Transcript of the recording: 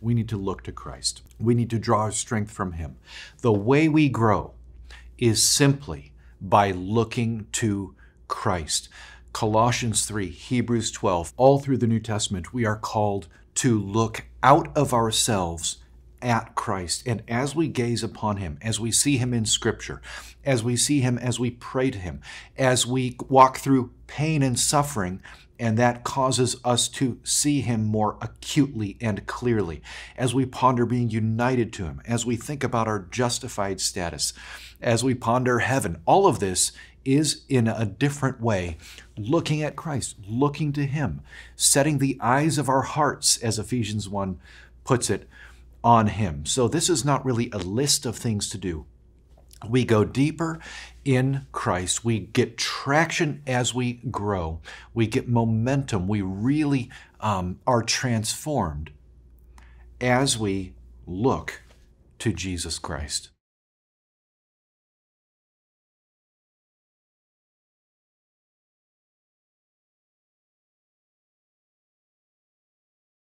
we need to look to Christ. We need to draw our strength from Him. The way we grow is simply by looking to Christ. Colossians 3, Hebrews 12, all through the New Testament, we are called to look out of ourselves at Christ and as we gaze upon him, as we see him in scripture, as we see him, as we pray to him, as we walk through pain and suffering, and that causes us to see him more acutely and clearly, as we ponder being united to him, as we think about our justified status, as we ponder heaven, all of this is in a different way looking at Christ, looking to him, setting the eyes of our hearts, as Ephesians 1 puts it on him. So this is not really a list of things to do. We go deeper in Christ. We get traction as we grow. We get momentum. We really um, are transformed as we look to Jesus Christ.